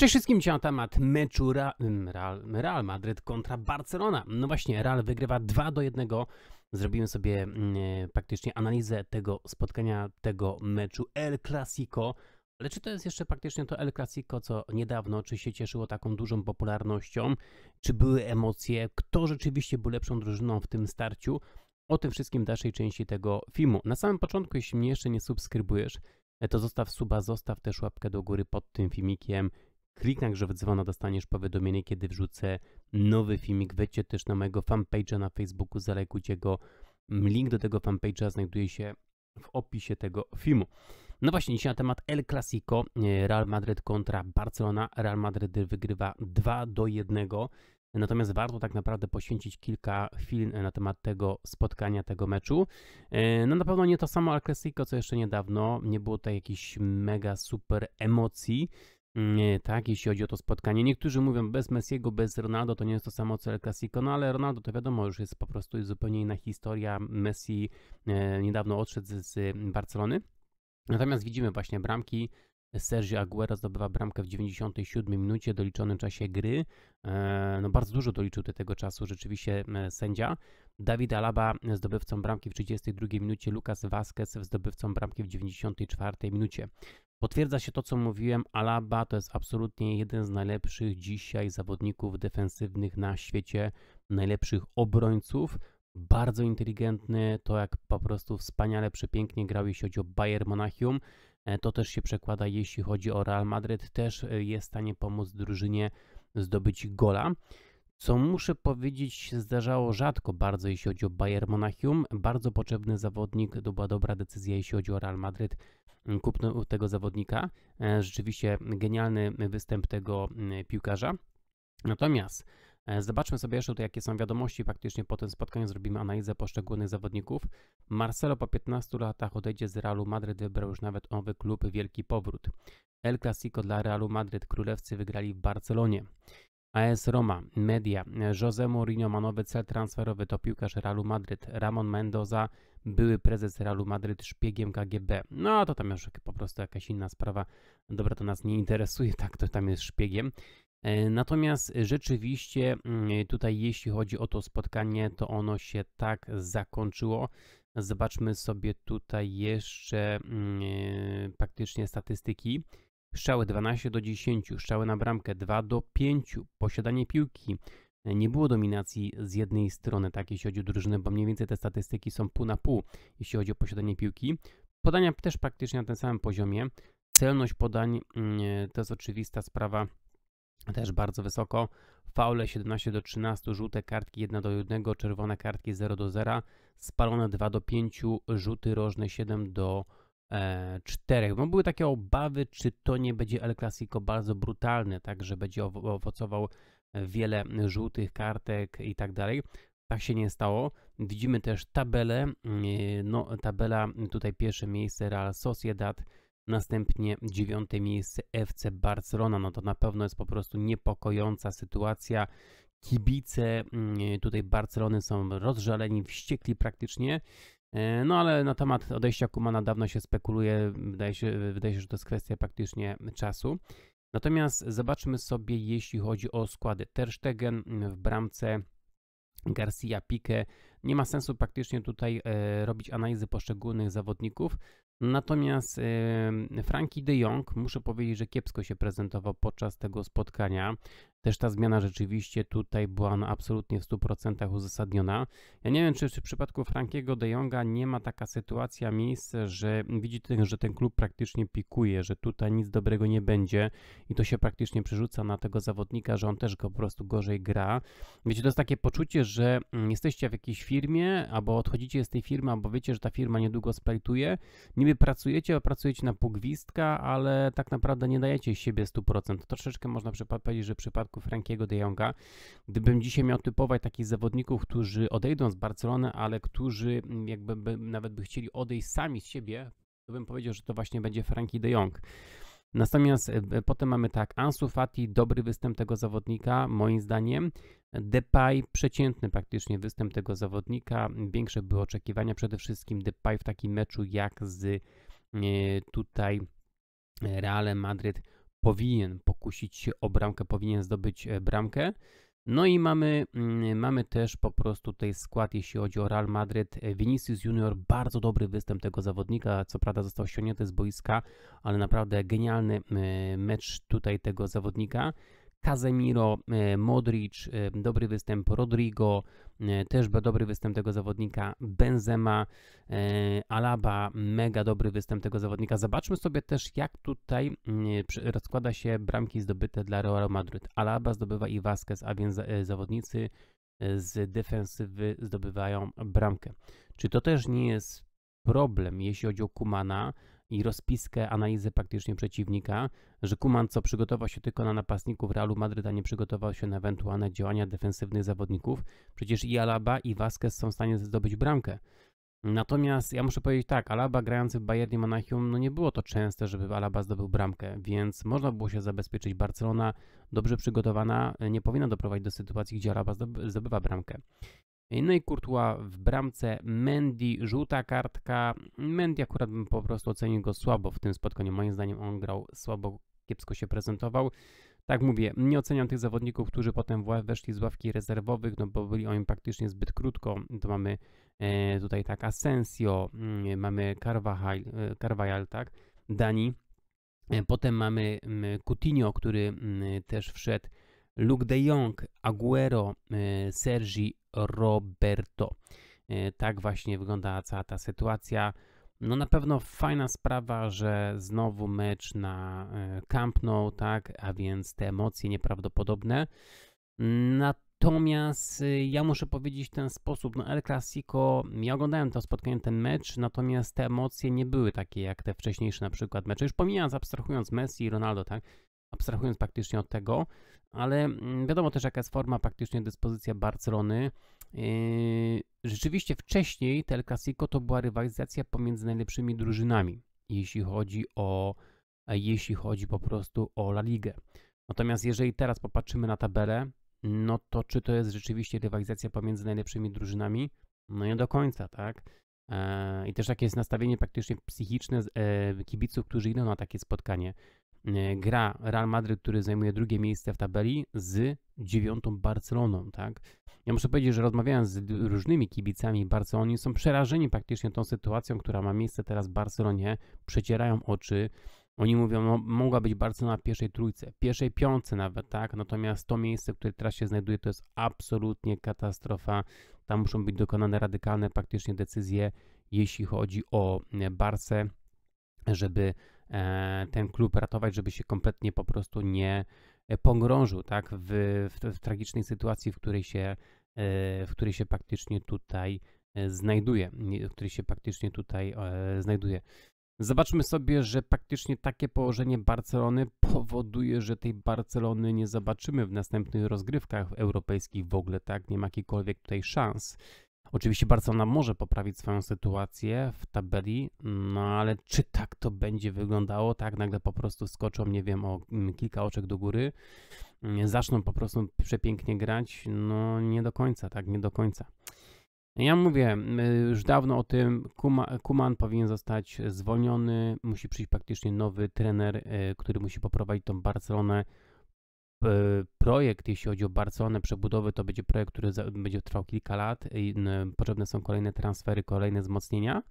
Cześć wszystkim, dzisiaj na temat meczu Real, Real Madrid kontra Barcelona. No właśnie, Real wygrywa 2 do 1. Zrobimy sobie e, praktycznie analizę tego spotkania, tego meczu El Clasico. Ale czy to jest jeszcze praktycznie to El Clasico, co niedawno, czy się cieszyło taką dużą popularnością? Czy były emocje? Kto rzeczywiście był lepszą drużyną w tym starciu? O tym wszystkim w dalszej części tego filmu. Na samym początku, jeśli mnie jeszcze nie subskrybujesz, e, to zostaw suba, zostaw też łapkę do góry pod tym filmikiem Kliknij, że w dostaniesz powiadomienie, kiedy wrzucę nowy filmik. Wejdźcie też na mojego fanpage'a na Facebooku, zalajkujcie go. Link do tego fanpage'a znajduje się w opisie tego filmu. No właśnie, dzisiaj na temat El Clasico, e, Real Madrid kontra Barcelona. Real Madrid wygrywa 2 do 1. Natomiast warto tak naprawdę poświęcić kilka chwil na temat tego spotkania, tego meczu. E, no na pewno nie to samo El Clasico, co jeszcze niedawno. Nie było tutaj jakichś mega super emocji. Nie, tak, jeśli chodzi o to spotkanie. Niektórzy mówią, bez Messiego, bez Ronaldo to nie jest to samo co El Clasico, no ale Ronaldo to wiadomo, już jest po prostu zupełnie inna historia. Messi e, niedawno odszedł z, z Barcelony. Natomiast widzimy właśnie bramki, Sergio Aguero zdobywa bramkę w 97 minucie, doliczonym czasie gry. E, no bardzo dużo doliczył do tego czasu rzeczywiście e, sędzia. David Alaba zdobywcą bramki w 32 minucie, Lucas Vazquez zdobywcą bramki w 94 minucie. Potwierdza się to, co mówiłem. Alaba to jest absolutnie jeden z najlepszych dzisiaj zawodników defensywnych na świecie, najlepszych obrońców. Bardzo inteligentny, to jak po prostu wspaniale, przepięknie grał, jeśli chodzi o Bayern Monachium. E, to też się przekłada, jeśli chodzi o Real Madryt. Też e, jest w stanie pomóc drużynie zdobyć gola. Co muszę powiedzieć, zdarzało rzadko bardzo, jeśli chodzi o Bayern Monachium. Bardzo potrzebny zawodnik, to była dobra decyzja, jeśli chodzi o Real Madryt kupno tego zawodnika. E, rzeczywiście genialny występ tego piłkarza. Natomiast e, zobaczmy sobie jeszcze tutaj, jakie są wiadomości. Faktycznie po tym spotkaniu zrobimy analizę poszczególnych zawodników. Marcelo po 15 latach odejdzie z Realu Madryt, wybrał już nawet nowy klub, wielki powrót. El Clasico dla Realu Madryt, królewcy wygrali w Barcelonie. AS Roma, Media, José Mourinho ma nowy cel transferowy, to piłkarz Realu Madryt, Ramon Mendoza, były prezes Realu Madryt, szpiegiem KGB. No to tam już po prostu jakaś inna sprawa, dobra to nas nie interesuje, tak to tam jest szpiegiem. E, natomiast rzeczywiście mm, tutaj jeśli chodzi o to spotkanie, to ono się tak zakończyło. Zobaczmy sobie tutaj jeszcze praktycznie mm, e, statystyki strzały 12 do 10, strzały na bramkę 2 do 5, posiadanie piłki. Nie było dominacji z jednej strony, tak, jeśli chodzi o drużyny, bo mniej więcej te statystyki są pół na pół, jeśli chodzi o posiadanie piłki. Podania też praktycznie na tym samym poziomie. Celność podań mm, to jest oczywista sprawa, też bardzo wysoko. Faule 17 do 13, żółte kartki 1 do 1, czerwone kartki 0 do 0, spalone 2 do 5, rzuty rożne 7 do 0. E, czterech. No były takie obawy, czy to nie będzie El Clasico bardzo brutalne, tak, że będzie owocował wiele żółtych kartek i tak dalej. Tak się nie stało. Widzimy też tabelę. Mm, no, tabela tutaj pierwsze miejsce Real Sociedad, następnie dziewiąte miejsce FC Barcelona. No to na pewno jest po prostu niepokojąca sytuacja. Kibice mm, tutaj Barcelony są rozżaleni, wściekli praktycznie. E, no ale na temat odejścia Kumana dawno się spekuluje, wydaje się, wydaje się, że to jest kwestia praktycznie czasu. Natomiast zobaczmy sobie, jeśli chodzi o składy. Ter Stegen w bramce Garcia Pique. Nie ma sensu praktycznie tutaj e, robić analizy poszczególnych zawodników. Natomiast e, Frankie de Jong, muszę powiedzieć, że kiepsko się prezentował podczas tego spotkania też ta zmiana rzeczywiście tutaj była no, absolutnie w 100% uzasadniona. Ja nie wiem, czy w przypadku Frankiego de Jonga nie ma taka sytuacja miejsce, że widzi, ten, że ten klub praktycznie pikuje, że tutaj nic dobrego nie będzie i to się praktycznie przerzuca na tego zawodnika, że on też go po prostu gorzej gra. Wiecie, to jest takie poczucie, że mm, jesteście w jakiejś firmie, albo odchodzicie z tej firmy, albo wiecie, że ta firma niedługo splajtuje. Niby pracujecie, pracujecie na półgwistka, ale tak naprawdę nie dajecie siebie 100%. troszeczkę można powiedzieć, że w przypadku przypadku Frankiego de Jonga. Gdybym dzisiaj miał typować takich zawodników, którzy odejdą z Barcelony, ale którzy mm, jakby by, nawet by chcieli odejść sami z siebie, to bym powiedział, że to właśnie będzie Frankie de Jong. Natomiast e, e, potem mamy tak, Ansu Fati, dobry występ tego zawodnika, moim zdaniem. Depay, przeciętny praktycznie występ tego zawodnika. Większe były oczekiwania przede wszystkim Depay w takim meczu jak z e, tutaj Realem Madryt powinien pokusić się o bramkę, powinien zdobyć e, bramkę. No i mamy, mm, mamy też po prostu tutaj skład, jeśli chodzi o Real Madrid. E, Vinicius Junior, bardzo dobry występ tego zawodnika. Co prawda został ściągnięty z boiska, ale naprawdę genialny mecz tutaj tego zawodnika. Casemiro, e, Modric, e, dobry występ Rodrigo, e, też dobry występ tego zawodnika Benzema, Alaba, mega dobry występ tego zawodnika. Zobaczmy sobie też jak tutaj mm, rozkłada się bramki zdobyte dla Realu Madrid. Alaba zdobywa i Vasquez, a więc zawodnicy z defensywy zdobywają bramkę. Czy to też nie jest problem, jeśli chodzi o Kumana, i rozpiskę, analizy praktycznie przeciwnika, że Kuman co przygotował się tylko na napastników Realu Madryt, a nie przygotował się na ewentualne działania defensywnych zawodników. Przecież i Alaba i Vasquez są w stanie zdobyć bramkę. Natomiast ja muszę powiedzieć tak, Alaba grający w Bayernie Monachium, no nie było to częste, żeby Alaba zdobył bramkę, więc można było się zabezpieczyć. Barcelona dobrze przygotowana nie powinna doprowadzić do sytuacji, gdzie Alaba zdobywa bramkę. No i Kurtua w bramce, Mendy, żółta kartka. Mendy akurat bym po prostu ocenił go słabo w tym spotkaniu. Moim zdaniem on grał słabo, kiepsko się prezentował. Tak mówię, nie oceniam tych zawodników, którzy potem weszli z ławki rezerwowych, no bo byli oni praktycznie zbyt krótko. To mamy e, tutaj tak Asensio, e, mamy Carvajal, e, Carvajal tak, Dani. E, potem mamy Coutinho, który też wszedł Luke de Jong, Aguero, e, Sergi Roberto. E, tak właśnie wygląda cała ta sytuacja. No na pewno fajna sprawa, że znowu mecz na e, Camp Nou, tak, a więc te emocje nieprawdopodobne. Natomiast ja muszę powiedzieć w ten sposób, no El Clasico, ja oglądałem to spotkanie, ten mecz, natomiast te emocje nie były takie jak te wcześniejsze na przykład mecze, już pomijając, abstrahując Messi i Ronaldo, tak, abstrahując praktycznie od tego, ale mm, wiadomo też, jaka jest forma, praktycznie dyspozycja Barcelony. Yy, rzeczywiście wcześniej Tel Clasico to była rywalizacja pomiędzy najlepszymi drużynami, jeśli chodzi o e, jeśli chodzi po prostu o La Ligę. Natomiast jeżeli teraz popatrzymy na tabelę, no to czy to jest rzeczywiście rywalizacja pomiędzy najlepszymi drużynami? No nie do końca, tak? E, I też takie jest nastawienie praktycznie psychiczne e, kibiców, którzy idą na takie spotkanie. E, gra Real Madryt, który zajmuje drugie miejsce w tabeli z dziewiątą Barceloną, tak? Ja muszę powiedzieć, że rozmawiałem z różnymi kibicami Barcelony, są przerażeni praktycznie tą sytuacją, która ma miejsce teraz w Barcelonie, przecierają oczy, oni mówią, no, mogła być Barcelona w pierwszej trójce, pierwszej piątce nawet, tak? Natomiast to miejsce, które teraz się znajduje, to jest absolutnie katastrofa. Tam muszą być dokonane radykalne praktycznie decyzje, jeśli chodzi o e, Barce, żeby E, ten klub ratować, żeby się kompletnie po prostu nie e, pogrążył tak, w, w, w tragicznej sytuacji, w której się, e, w której się praktycznie tutaj znajduje, w której się praktycznie tutaj znajduje. Zobaczmy sobie, że praktycznie takie położenie Barcelony powoduje, że tej Barcelony nie zobaczymy w następnych rozgrywkach europejskich w ogóle, tak? Nie ma jakichkolwiek tutaj szans. Oczywiście Barcelona może poprawić swoją sytuację w tabeli, no ale czy tak to będzie wyglądało? Tak, nagle po prostu skoczą, nie wiem, o mm, kilka oczek do góry, mm, zaczną po prostu przepięknie grać? No nie do końca, tak, nie do końca. Ja mówię mm, już dawno o tym, Kuma, Kuman powinien zostać zwolniony, musi przyjść praktycznie nowy trener, e, który musi poprowadzić tą Barcelonę projekt, jeśli chodzi o Barcelonę przebudowy, to będzie projekt, który będzie trwał kilka lat. Potrzebne są kolejne transfery, kolejne wzmocnienia.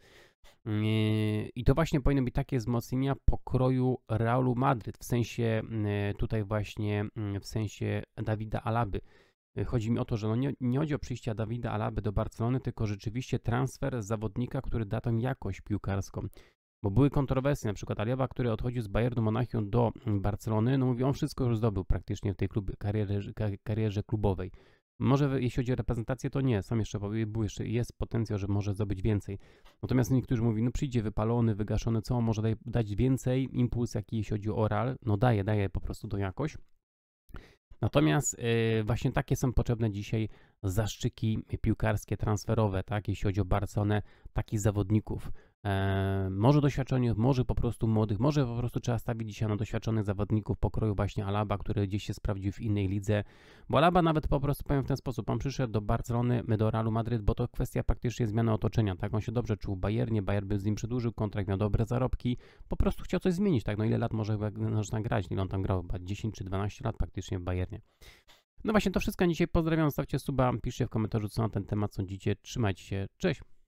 Yy, I to właśnie powinno być takie wzmocnienia pokroju Realu Madryt, w sensie tutaj właśnie mm, w sensie Dawida Alaby. Yy, chodzi mi o to, że no nie, nie chodzi o przyjście Dawida Alaby do Barcelony, tylko rzeczywiście transfer zawodnika, który da tą jakość piłkarską. Bo były kontrowersje, na przykład Aliowa, który odchodził z Bayernu Monachium do mm, Barcelony, no mówi, on wszystko już zdobył praktycznie w tej klub, karierze, karierze klubowej. Może jeśli chodzi o reprezentację, to nie, sam jeszcze był jeszcze jest potencjał, że może zdobyć więcej. Natomiast niektórzy mówią, no przyjdzie wypalony, wygaszony, co może dać więcej impuls, jaki jeśli chodzi o oral, no daje, daje po prostu tą jakość. Natomiast yy, właśnie takie są potrzebne dzisiaj zaszczyki piłkarskie, transferowe, tak, jeśli chodzi o Barcelonę, takich zawodników może doświadczonych, może po prostu młodych, może po prostu trzeba stawić dzisiaj na doświadczonych zawodników pokroju właśnie Alaba, który gdzieś się sprawdził w innej lidze, bo Alaba nawet po prostu powiem w ten sposób, on przyszedł do Barcelony, do Realu Madryt, bo to kwestia praktycznie zmiany otoczenia, tak, on się dobrze czuł w Bayernie, Bayern by z nim przedłużył kontrakt, miał dobre zarobki, po prostu chciał coś zmienić, tak, no ile lat może można grać, ile on tam grał, chyba 10 czy 12 lat praktycznie w Bayernie. No właśnie to wszystko dzisiaj, pozdrawiam, stawcie suba, piszcie w komentarzu co na ten temat sądzicie, trzymajcie się, cześć!